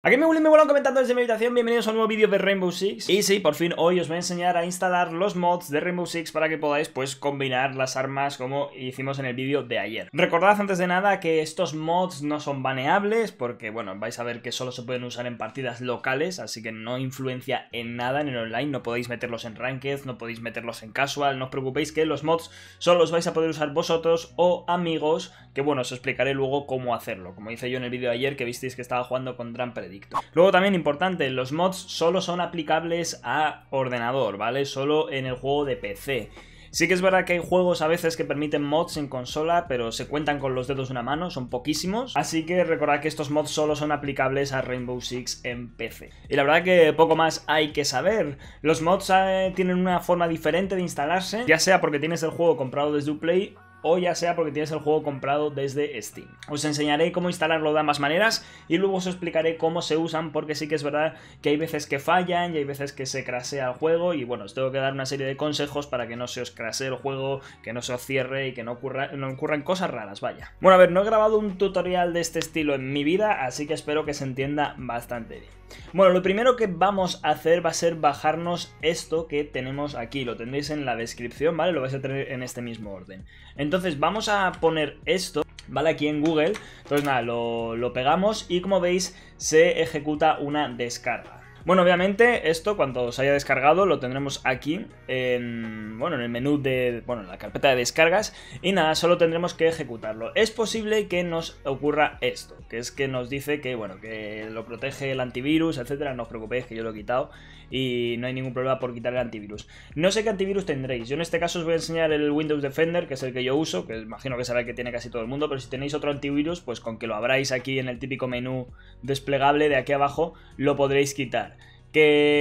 Aquí me vuelven comentando desde mi habitación, bienvenidos a un nuevo vídeo de Rainbow Six Y sí, por fin hoy os voy a enseñar a instalar los mods de Rainbow Six para que podáis pues combinar las armas como hicimos en el vídeo de ayer Recordad antes de nada que estos mods no son baneables porque bueno, vais a ver que solo se pueden usar en partidas locales Así que no influencia en nada en el online, no podéis meterlos en ranked, no podéis meterlos en casual No os preocupéis que los mods solo los vais a poder usar vosotros o amigos Que bueno, os explicaré luego cómo hacerlo Como hice yo en el vídeo de ayer que visteis que estaba jugando con Drampers Luego también importante, los mods solo son aplicables a ordenador, ¿vale? Solo en el juego de PC. Sí que es verdad que hay juegos a veces que permiten mods en consola, pero se cuentan con los dedos de una mano, son poquísimos. Así que recordad que estos mods solo son aplicables a Rainbow Six en PC. Y la verdad que poco más hay que saber. Los mods eh, tienen una forma diferente de instalarse, ya sea porque tienes el juego comprado desde Uplay o ya sea porque tienes el juego comprado desde Steam. Os enseñaré cómo instalarlo de ambas maneras y luego os explicaré cómo se usan porque sí que es verdad que hay veces que fallan y hay veces que se crasea el juego y bueno, os tengo que dar una serie de consejos para que no se os crasee el juego, que no se os cierre y que no, no ocurran cosas raras, vaya. Bueno, a ver, no he grabado un tutorial de este estilo en mi vida, así que espero que se entienda bastante bien. Bueno, lo primero que vamos a hacer va a ser bajarnos esto que tenemos aquí. Lo tendréis en la descripción, ¿vale? Lo vais a tener en este mismo orden. Entonces vamos a poner esto, ¿vale? Aquí en Google. Entonces nada, lo, pegamos y como veis se ejecuta una descarga. Bueno, obviamente esto cuando os haya descargado lo tendremos aquí en, bueno, en el menú de, bueno, en la carpeta de descargas y nada, solo tendremos que ejecutarlo. Es posible que nos ocurra esto, que es que nos dice que, bueno, que lo protege el antivirus, etcétera, no os preocupéis que yo lo he quitado y no hay ningún problema por quitar el antivirus. No sé qué antivirus tendréis, yo en este caso os voy a enseñar el Windows Defender, que es el que yo uso, que imagino que será el que tiene casi todo el mundo, pero si tenéis otro antivirus, pues con que lo abráis aquí en el típico menú desplegable de aquí abajo, lo podréis quitar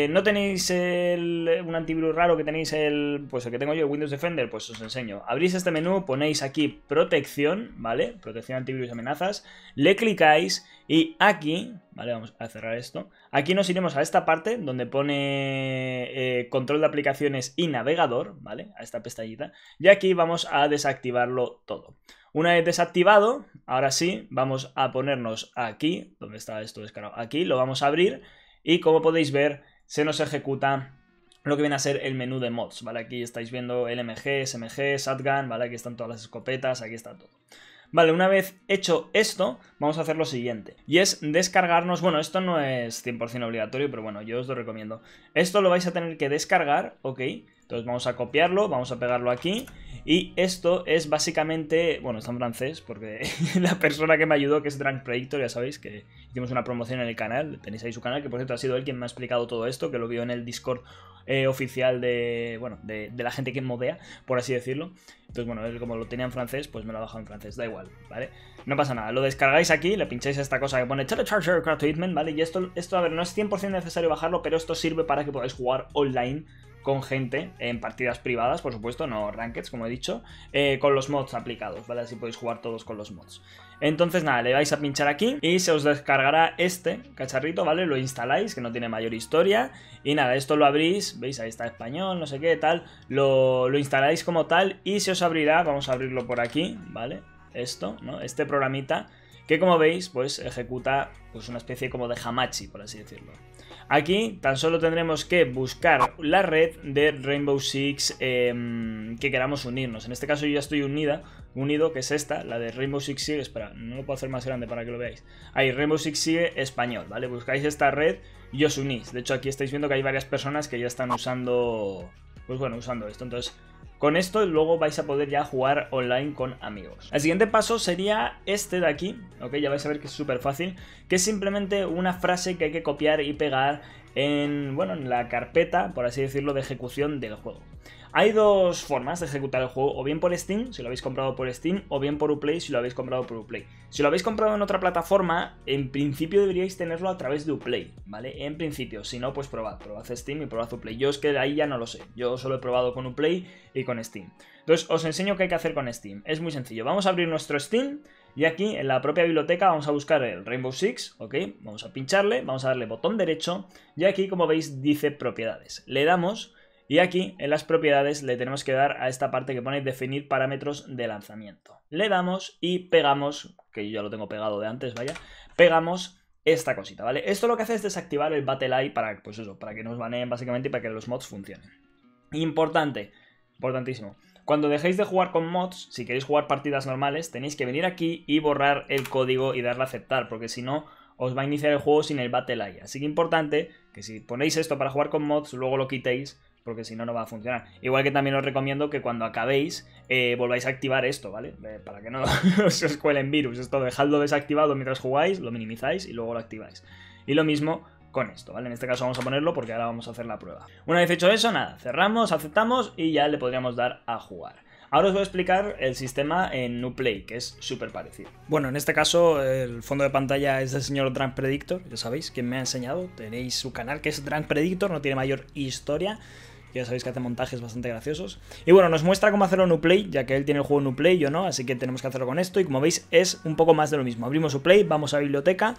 no tenéis un antivirus raro que tenéis el, pues el que tengo yo, Windows Defender, pues os enseño. Abrís este menú, ponéis aquí protección, ¿vale? Protección antivirus amenazas, le clicáis y aquí, ¿vale? Vamos a cerrar esto. Aquí nos iremos a esta parte donde pone eh, control de aplicaciones y navegador, ¿vale? A esta pestañita. Y aquí vamos a desactivarlo todo. Una vez desactivado, ahora sí, vamos a ponernos aquí, donde está esto descargado, aquí, lo vamos a abrir y como podéis ver, se nos ejecuta lo que viene a ser el menú de mods, ¿vale? Aquí estáis viendo LMG, SMG, shotgun, ¿vale? Aquí están todas las escopetas, aquí está todo. Vale, una vez hecho esto, vamos a hacer lo siguiente. Y es descargarnos, bueno, esto no es 100% obligatorio, pero bueno, yo os lo recomiendo. Esto lo vais a tener que descargar, ¿ok? Entonces vamos a copiarlo, vamos a pegarlo aquí. Y esto es básicamente, bueno, está en francés, porque la persona que me ayudó, que es Drunk Predictor, ya sabéis que hicimos una promoción en el canal, tenéis ahí su canal, que por cierto ha sido él quien me ha explicado todo esto, que lo vio en el Discord eh, oficial de, bueno, de, la gente que modea, por así decirlo. Entonces, bueno, él como lo tenía en francés, pues me lo ha bajado en francés, da igual, ¿vale? No pasa nada, lo descargáis aquí, le pincháis a esta cosa que pone Telecharger Craft Treatment, ¿vale? Y esto, esto, a ver, no es 100% necesario bajarlo, pero esto sirve para que podáis jugar online con gente en partidas privadas, por supuesto, no rankeds, como he dicho, eh, con los mods aplicados, ¿vale? Así podéis jugar todos con los mods. Entonces, nada, le vais a pinchar aquí y se os descargará este cacharrito, ¿vale? Lo instaláis, que no tiene mayor historia. Y nada, esto lo abrís, veis, ahí está español, no sé qué, tal. Lo, lo instaláis como tal y se os abrirá, vamos a abrirlo por aquí, ¿vale? Esto, ¿no? Este programita que como veis, pues ejecuta pues una especie como de hamachi, por así decirlo. Aquí tan solo tendremos que buscar la red de Rainbow Six em, que queramos unirnos. En este caso yo ya estoy unida, unido, que es esta, la de Rainbow Six Siege. Espera, no lo puedo hacer más grande para que lo veáis. Ahí, Rainbow Six Siege español, ¿vale? Buscáis esta red y os unís. De hecho, aquí estáis viendo que hay varias personas que ya están usando, pues bueno, usando esto. Entonces, con esto luego vais a poder ya jugar online con amigos. El siguiente paso sería este de aquí, ok, ya vais a ver que es súper fácil, que es simplemente una frase que hay que copiar y pegar en, bueno, en la carpeta, por así decirlo, de ejecución del juego. Hay dos formas de ejecutar el juego, o bien por Steam, si lo habéis comprado por Steam, o bien por Uplay, si lo habéis comprado por Uplay. Si lo habéis comprado en otra plataforma, en principio deberíais tenerlo a través de Uplay, ¿vale? En principio, si no, pues probad, probad Steam y probad Uplay. Yo es que de ahí ya no lo sé, yo solo he probado con Uplay y con Steam. Entonces, os enseño qué hay que hacer con Steam. Es muy sencillo, vamos a abrir nuestro Steam y aquí en la propia biblioteca vamos a buscar el Rainbow Six, ¿ok? Vamos a pincharle, vamos a darle botón derecho y aquí como veis dice propiedades. Le damos y aquí en las propiedades le tenemos que dar a esta parte que pone definir parámetros de lanzamiento. Le damos y pegamos, que yo ya lo tengo pegado de antes, vaya, pegamos esta cosita, ¿vale? Esto lo que hace es desactivar el Battle Eye para, pues eso, para que nos baneen básicamente y para que los mods funcionen. Importante, importantísimo. Cuando dejéis de jugar con mods, si queréis jugar partidas normales, tenéis que venir aquí y borrar el código y darle a aceptar, porque si no, os va a iniciar el juego sin el Battle Eye. Así que importante que si ponéis esto para jugar con mods, luego lo quitéis porque si no, no va a funcionar. Igual que también os recomiendo que cuando acabéis eh, volváis a activar esto, ¿vale? Eh, para que no os, os cuelen virus. Esto dejadlo desactivado mientras jugáis, lo minimizáis y luego lo activáis. Y lo mismo con esto, ¿vale? En este caso vamos a ponerlo porque ahora vamos a hacer la prueba. Una vez hecho eso, nada, cerramos, aceptamos y ya le podríamos dar a jugar. Ahora os voy a explicar el sistema en New Play, que es súper parecido. Bueno, en este caso el fondo de pantalla es del señor Drunk Predictor, ya sabéis, quién me ha enseñado. Tenéis su canal que es Drunk Predictor, no tiene mayor historia ya sabéis que hace montajes bastante graciosos. Y bueno, nos muestra cómo hacerlo en Uplay, ya que él tiene el juego en Uplay, yo no, así que tenemos que hacerlo con esto. Y como veis, es un poco más de lo mismo. Abrimos Uplay, vamos a biblioteca,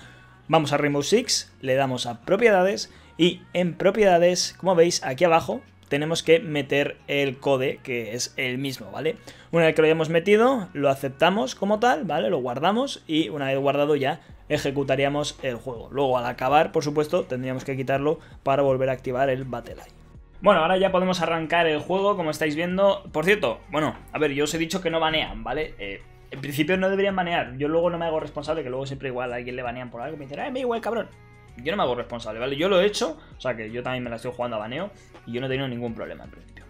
vamos a Rainbow Six, le damos a propiedades y en propiedades, como veis, aquí abajo tenemos que meter el code, que es el mismo, ¿vale? Una vez que lo hayamos metido, lo aceptamos como tal, ¿vale? Lo guardamos y una vez guardado ya ejecutaríamos el juego. Luego al acabar, por supuesto, tendríamos que quitarlo para volver a activar el Battle bueno, ahora ya podemos arrancar el juego, como estáis viendo. Por cierto, bueno, a ver, yo os he dicho que no banean, ¿vale? Eh, en principio no deberían banear. Yo luego no me hago responsable, que luego siempre igual a alguien le banean por algo. Me dicen, ¡ay, ah, me igual, cabrón! Yo no me hago responsable, ¿vale? Yo lo he hecho, o sea que yo también me la estoy jugando a baneo y yo no he tenido ningún problema en principio.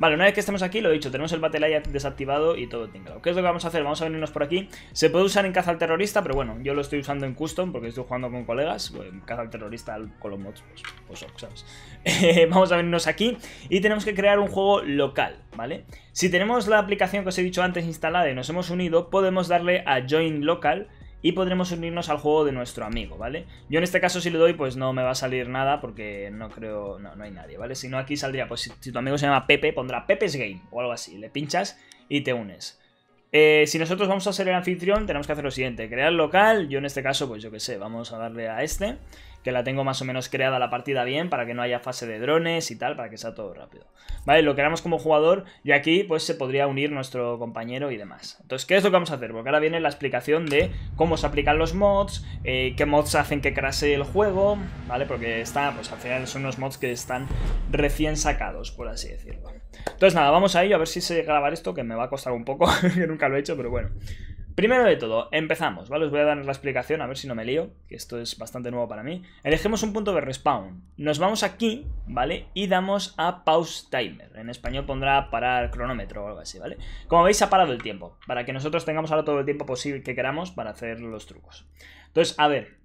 Vale, una vez que estemos aquí, lo he dicho, tenemos el Battle Eye desactivado y todo tinglado. ¿Qué es lo que vamos a hacer? Vamos a venirnos por aquí. Se puede usar en caza al terrorista, pero bueno, yo lo estoy usando en custom porque estoy jugando con colegas. Pues, en caza al terrorista con los mods, pues, pues ¿sabes? vamos a venirnos aquí y tenemos que crear un juego local, ¿vale? Si tenemos la aplicación que os he dicho antes instalada y nos hemos unido, podemos darle a Join Local y podremos unirnos al juego de nuestro amigo, ¿vale? Yo en este caso si le doy pues no me va a salir nada porque no creo, no, no hay nadie, ¿vale? Si no aquí saldría, pues si, tu amigo se llama Pepe, pondrá Pepe's Game o algo así, le pinchas y te unes. Eh, si nosotros vamos a ser el anfitrión tenemos que hacer lo siguiente, crear local, yo en este caso pues yo qué sé, vamos a darle a este que la tengo más o menos creada la partida bien para que no haya fase de drones y tal, para que sea todo rápido. Vale, lo creamos como jugador y aquí pues se podría unir nuestro compañero y demás. Entonces, ¿qué es lo que vamos a hacer? Porque ahora viene la explicación de cómo se aplican los mods, eh, qué mods hacen que crase el juego, ¿vale? Porque está, pues al final son unos mods que están recién sacados, por así decirlo. Entonces nada, vamos a ello, a ver si sé grabar esto, que me va a costar un poco, que nunca lo he hecho, pero bueno. Primero de todo, empezamos, ¿vale? Os voy a dar la explicación, a ver si no me lío, que esto es bastante nuevo para mí. Elegimos un punto de respawn. Nos vamos aquí, ¿vale? Y damos a pause timer. En español pondrá parar cronómetro o algo así, ¿vale? Como veis, ha parado el tiempo, para que nosotros tengamos ahora todo el tiempo posible que queramos para hacer los trucos. Entonces, a ver,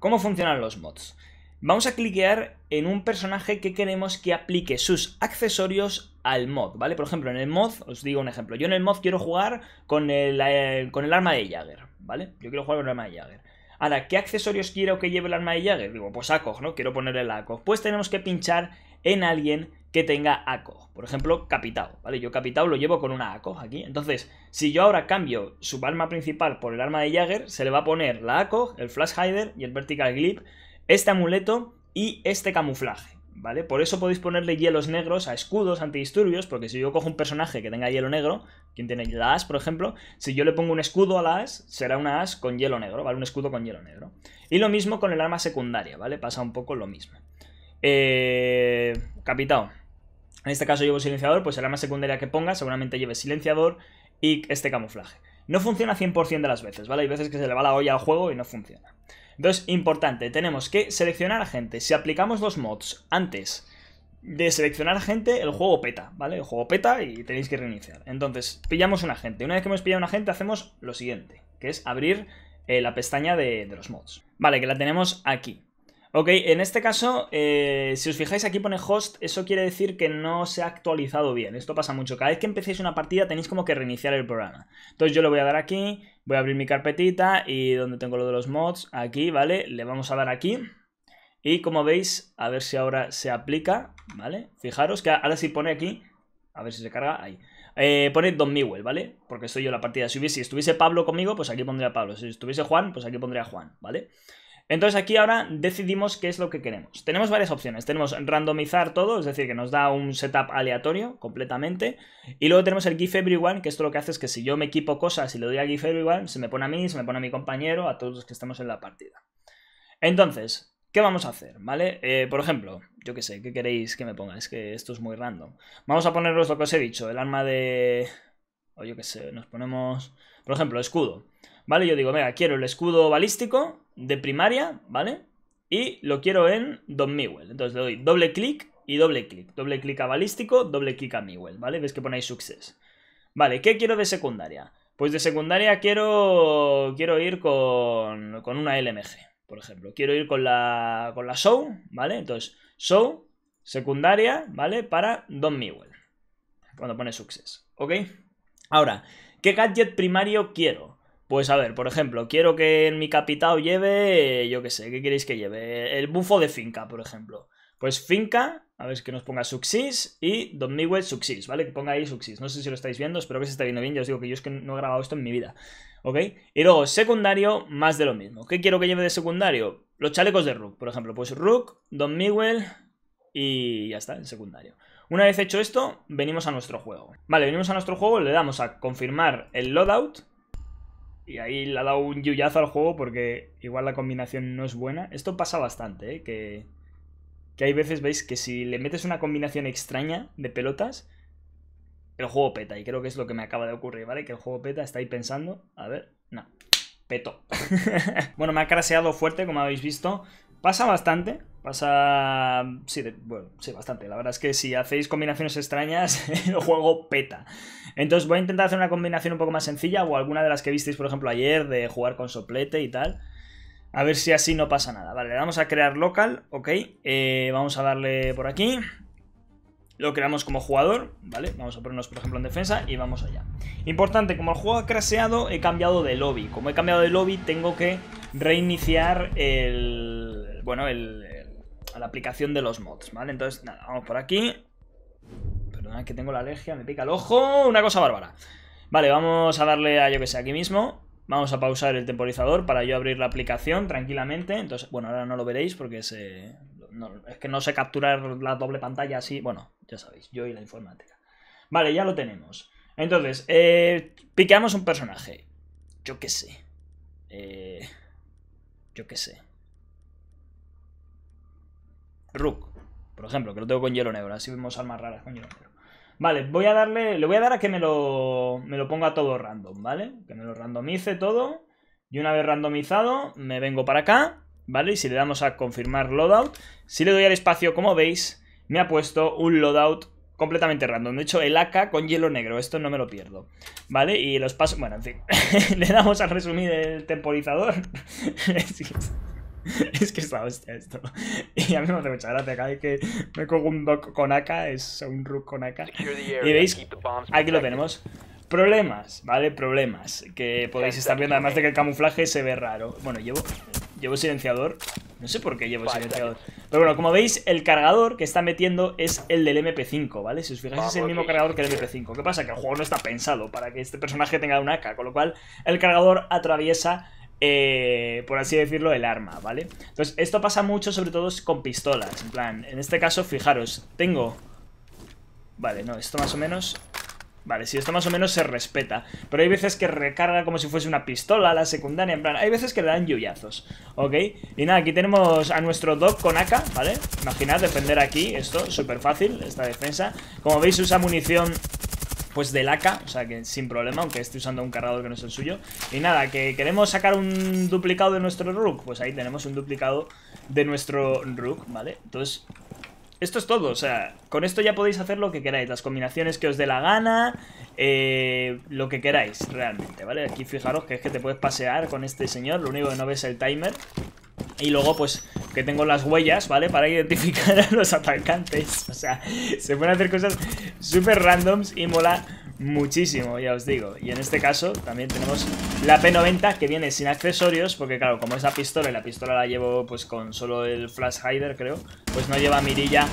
¿cómo funcionan los mods? Vamos a cliquear en un personaje que queremos que aplique sus accesorios al mod, ¿vale? Por ejemplo, en el mod, os digo un ejemplo, yo en el mod quiero jugar con el, eh, con el arma de Jagger, ¿vale? Yo quiero jugar con el arma de Jagger. Ahora, ¿qué accesorios quiero que lleve el arma de Jagger? Digo, pues ACOG, ¿no? Quiero ponerle el ACOG. Pues tenemos que pinchar en alguien que tenga ACOG. Por ejemplo, Capitao, ¿vale? Yo Capitao lo llevo con una ACOG aquí. Entonces, si yo ahora cambio su arma principal por el arma de Jagger, se le va a poner la ACOG, el Flash Hider y el Vertical Grip, este amuleto y este camuflaje. ¿vale? Por eso podéis ponerle hielos negros a escudos antidisturbios, porque si yo cojo un personaje que tenga hielo negro, quien tiene la as, por ejemplo, si yo le pongo un escudo a la as, será una as con hielo negro, ¿vale? Un escudo con hielo negro. Y lo mismo con el arma secundaria, ¿vale? Pasa un poco lo mismo. Eh, En este caso llevo silenciador, pues el arma secundaria que ponga seguramente lleve silenciador y este camuflaje. No funciona 100% de las veces, ¿vale? Hay veces que se le va la olla al juego y no funciona. Entonces, importante, tenemos que seleccionar a gente. Si aplicamos los mods antes de seleccionar a gente, el juego peta, ¿vale? El juego peta y tenéis que reiniciar. Entonces, pillamos un agente. Una vez que hemos pillado un agente, hacemos lo siguiente, que es abrir eh, la pestaña de los mods. Vale, que la tenemos aquí. Ok, en este caso, eh, si os fijáis aquí pone host, eso quiere decir que no se ha actualizado bien. Esto pasa mucho. Cada vez que empecéis una partida tenéis como que reiniciar el programa. Entonces yo le voy a dar aquí, voy a abrir mi carpetita y donde tengo lo de los mods, aquí, ¿vale? Le vamos a dar aquí. Y como veis, a ver si ahora se aplica, ¿vale? Fijaros que ahora sí pone aquí, a ver si se carga, ahí. Eh, pone Don Miguel, ¿vale? Porque soy yo la partida. Si, si estuviese Pablo conmigo, pues aquí pondría Pablo. Si estuviese Juan, pues aquí pondría Juan, ¿vale? vale entonces aquí ahora decidimos qué es lo que queremos. Tenemos varias opciones. Tenemos randomizar todo, es decir, que nos da un setup aleatorio completamente. Y luego tenemos el GIF everyone, que esto lo que hace es que si yo me equipo cosas y le doy a give everyone, se me pone a mí, se me pone a mi compañero, a todos los que estamos en la partida. Entonces, ¿Qué vamos a hacer? ¿Vale? Eh, por ejemplo, yo qué sé, ¿qué queréis que me ponga? Es que esto es muy random. Vamos a poneros lo que os he dicho, el arma de... O yo qué sé, nos ponemos... Por ejemplo, escudo. ¿Vale? Yo digo, venga, quiero el escudo balístico de primaria, ¿vale? Y lo quiero en Don Miguel. Entonces le doy doble clic y doble clic. Doble clic a balístico, doble clic a Miguel, ¿vale? Ves que ponéis success. Vale, ¿qué quiero de secundaria? Pues de secundaria quiero, quiero ir con, con una LMG, por ejemplo. Quiero ir con la, con la show, ¿vale? Entonces, show, secundaria, ¿vale? Para Don Miguel. Cuando pone success, ¿ok? Ahora, ¿qué gadget primario quiero? Pues a ver, por ejemplo, quiero que en mi capital lleve, yo qué sé, ¿qué queréis que lleve? El bufo de finca, por ejemplo. Pues finca, a ver, que nos ponga suxis y Don Miguel suxis, ¿vale? Que ponga ahí suxis. No sé si lo estáis viendo, espero que se esté viendo bien. Ya os digo que yo es que no he grabado esto en mi vida, ¿ok? Y luego, secundario, más de lo mismo. ¿Qué quiero que lleve de secundario? Los chalecos de Rook, por ejemplo. Pues Rook, Don Miguel y ya está, el secundario. Una vez hecho esto, venimos a nuestro juego. Vale, venimos a nuestro juego, le damos a confirmar el loadout y ahí le ha dado un yuyazo al juego porque igual la combinación no es buena. Esto pasa bastante, ¿eh? que, que hay veces, veis, que si le metes una combinación extraña de pelotas, el juego peta. Y creo que es lo que me acaba de ocurrir, ¿vale? Que el juego peta, está ahí pensando. A ver, no, peto. bueno, me ha craseado fuerte, como habéis visto. Pasa bastante, Pasa. Sí, bueno, sí, bastante. La verdad es que si hacéis combinaciones extrañas, el juego peta. Entonces voy a intentar hacer una combinación un poco más sencilla o alguna de las que visteis, por ejemplo, ayer, de jugar con soplete y tal. A ver si así no pasa nada. Vale, le damos a crear local, ok. Eh, vamos a darle por aquí. Lo creamos como jugador, ¿vale? Vamos a ponernos, por ejemplo, en defensa y vamos allá. Importante, como el juego ha craseado, he cambiado de lobby. Como he cambiado de lobby, tengo que reiniciar el... Bueno, el, la aplicación de los mods, ¿vale? Entonces, nada, vamos por aquí. Perdona que tengo la alergia, me pica el ojo. Una cosa bárbara. Vale, vamos a darle a yo que sé aquí mismo. Vamos a pausar el temporizador para yo abrir la aplicación tranquilamente. Entonces, bueno, ahora no lo veréis porque es que no sé capturar la doble pantalla así. Bueno, ya sabéis, yo y la informática. Vale, ya lo tenemos. Entonces, eh, piqueamos un personaje. Yo qué sé. Eh, yo qué sé. Rook, por ejemplo, que lo tengo con hielo negro. Así vemos armas raras con hielo negro. Vale, voy a darle. Le voy a dar a que me lo, me lo ponga todo random, ¿vale? Que me lo randomice todo. Y una vez randomizado, me vengo para acá, ¿vale? Y si le damos a confirmar loadout, si le doy al espacio, como veis, me ha puesto un loadout completamente random. De hecho, el AK con hielo negro, esto no me lo pierdo. ¿Vale? Y los pasos... Bueno, en fin. Le damos a resumir el temporizador. es que está hostia esto. Y a mí me hace mucha gracia. Cada vez que me cojo un doc con AK, es un rook con AK. Y veis, aquí lo tenemos. Problemas, ¿vale? Problemas. Que podéis estar viendo, además de que el camuflaje se ve raro. Bueno, llevo, llevo silenciador. No sé por qué llevo silenciador. Pero bueno, como veis, el cargador que está metiendo es el del MP5, ¿vale? Si os fijáis, es el mismo cargador que el MP5. ¿Qué pasa? Que el juego no está pensado para que este personaje tenga un AK, con lo cual el cargador atraviesa eh, por así decirlo, el arma, ¿vale? Entonces, esto pasa mucho, sobre todo con pistolas. En plan, en este caso, fijaros, tengo... Vale, no, esto más o menos... Vale, si sí, esto más o menos se respeta. Pero hay veces que recarga como si fuese una pistola la secundaria. En plan, hay veces que le dan yuyazos. ¿Ok? Y nada, aquí tenemos a nuestro Doc con AK, ¿vale? Imaginad defender aquí esto, súper fácil, esta defensa. Como veis, usa munición pues del AK, o sea que sin problema, aunque esté usando un cargador que no es el suyo. Y nada, que queremos sacar un duplicado de nuestro Rook, pues ahí tenemos un duplicado de nuestro Rook, ¿vale? Entonces, esto es todo, o sea, con esto ya podéis hacer lo que queráis, las combinaciones que os dé la gana, eh, lo que queráis realmente, ¿vale? Aquí fijaros que es que te puedes pasear con este señor, lo único que no ves es el timer, y luego, pues, que tengo las huellas, ¿vale? Para identificar a los atacantes. O sea, se pueden hacer cosas súper randoms y mola muchísimo, ya os digo. Y en este caso también tenemos la P90 que viene sin accesorios, porque claro, como es la pistola y la pistola la llevo pues con solo el flash hider, creo, pues no lleva mirilla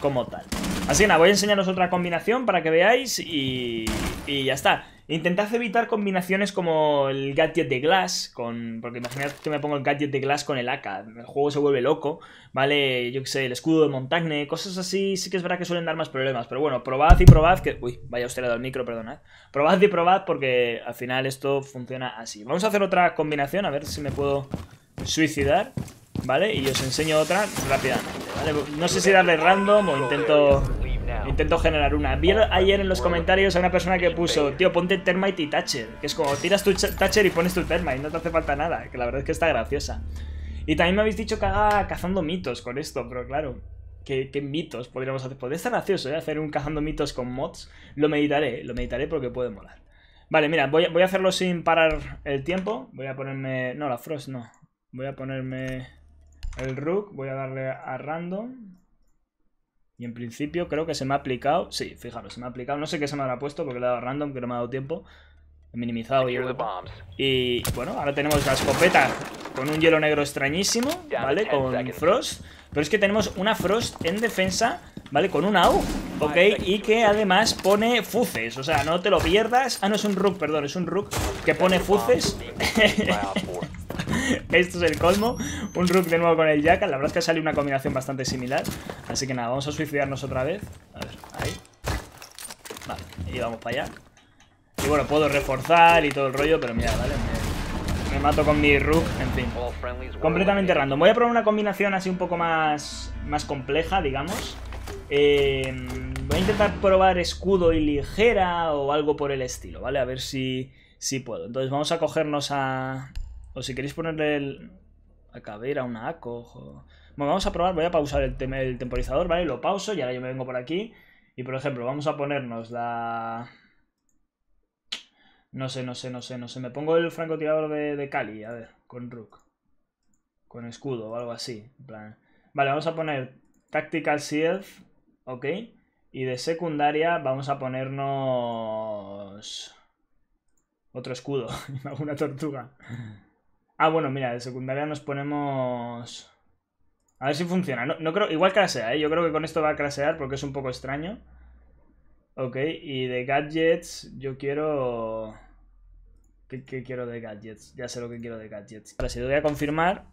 como tal. Así que nada, voy a enseñaros otra combinación para que veáis y, ya está. Intentad evitar combinaciones como el Gadget de Glass, con, porque imaginad que me pongo el Gadget de Glass con el AK, el juego se vuelve loco, ¿vale? Yo qué sé, el escudo de Montagne, cosas así, sí que es verdad que suelen dar más problemas, pero bueno, probad y probad que... Uy, vaya usted al micro, perdonad. Probad y probad porque al final esto funciona así. Vamos a hacer otra combinación, a ver si me puedo suicidar. ¿Vale? Y os enseño otra rápidamente, No sé si darle random o intento... Intento generar una. Vi ayer en los comentarios a una persona que puso, tío, ponte termite y thatcher. Que es como, tiras tu thatcher y pones tu termite, no te hace falta nada. Que la verdad es que está graciosa. Y también me habéis dicho que haga cazando mitos con esto, pero claro, ¿qué, mitos podríamos hacer? Podría estar gracioso, ¿eh? Hacer un cazando mitos con mods. Lo meditaré, lo meditaré porque puede molar. Vale, mira, voy, voy a hacerlo sin parar el tiempo. Voy a ponerme... No, la Frost no. Voy a ponerme... El rook, voy a darle a random. Y en principio creo que se me ha aplicado. Sí, fijaros, se me ha aplicado. No sé qué se me habrá puesto porque le he dado a random, que no me ha dado tiempo. He minimizado y, y bueno, ahora tenemos la escopeta con un hielo negro extrañísimo, ¿vale? Con Frost. Pero es que tenemos una Frost en defensa, ¿vale? Con un AU, ¿ok? Y que además pone fuces, o sea, no te lo pierdas. Ah, no, es un Rook, perdón, es un Rook que pone fuces. Esto es el colmo. Un rook de nuevo con el Jackal La verdad es que sale una combinación bastante similar. Así que nada, vamos a suicidarnos otra vez. A ver, ahí. Vale, y vamos para allá. Y bueno, puedo reforzar y todo el rollo, pero mira, vale, me, mato con mi rook, en fin. Completamente random. Voy a probar una combinación así un poco más, más compleja, digamos. Eh, voy a intentar probar escudo y ligera o algo por el estilo, ¿vale? A ver si, si puedo. Entonces vamos a cogernos a, o si queréis ponerle el... a cabera, una ACO. Bueno, vamos a probar, voy a pausar el, temporizador, ¿vale? Lo pauso y ahora yo me vengo por aquí. Y por ejemplo, vamos a ponernos la... No sé, no sé, no sé, no sé. Me pongo el francotirador de, Cali, a ver, con Rook. Con escudo o algo así. Vale, vamos a poner Tactical Shield, ok. Y de secundaria vamos a ponernos... Otro escudo, una tortuga. Ah, bueno, mira, de secundaria nos ponemos... A ver si funciona. No, creo... Igual crasea, ¿eh? Yo creo que con esto va a crasear porque es un poco extraño. Ok, y de gadgets yo quiero... ¿Qué, quiero de gadgets? Ya sé lo que quiero de gadgets. Ahora, si lo voy a confirmar...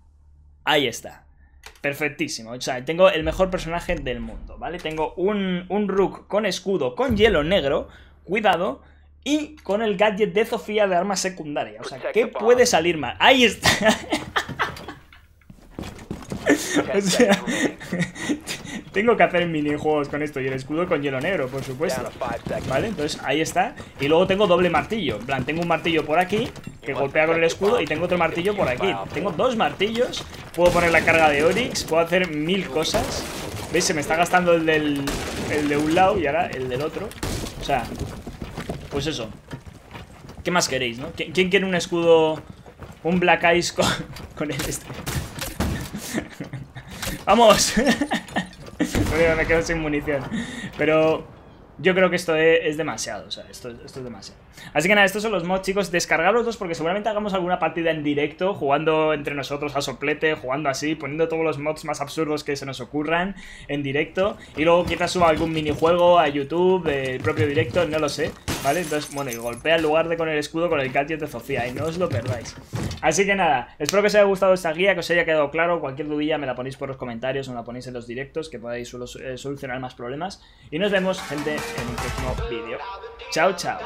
Ahí está. Perfectísimo. O sea, tengo el mejor personaje del mundo, ¿vale? Tengo un, un rook con escudo, con hielo negro. Cuidado y con el gadget de Sofía de arma secundaria. O sea, ¿qué puede salir mal? Ahí está. tengo que hacer minijuegos con esto y el escudo con hielo negro, por supuesto. Vale, entonces ahí está. Y luego tengo doble martillo. En plan, tengo un martillo por aquí que golpea con el escudo y tengo otro martillo por aquí. Tengo dos martillos. Puedo poner la carga de Oryx, puedo hacer mil cosas. ¿Veis? Se me está gastando el, del, el de un lado y ahora el del otro. O sea, pues eso. ¿Qué más queréis, no? ¿Quién quiere un escudo... Un Black Ice con, con el este? ¡Vamos! me quedo sin munición. Pero yo creo que esto e-, es demasiado, o sea, esto, es demasiado. Así que nada, estos son los mods, chicos. todos porque seguramente hagamos alguna partida en directo, jugando entre nosotros a soplete, jugando así, poniendo todos los mods más absurdos que se nos ocurran en directo. Y luego quizás suba algún minijuego a YouTube, el propio directo, no lo sé. ¿Vale? Entonces, bueno, y golpea en lugar de con el escudo con el Catio de Sofía. Y no os lo perdáis. Así que nada, espero que os haya gustado esta guía, que os haya quedado claro. Cualquier dudilla me la ponéis por los comentarios o me la ponéis en los directos, que podáis eh, solucionar más problemas. Y nos vemos, gente, en un próximo vídeo. Chao, chao.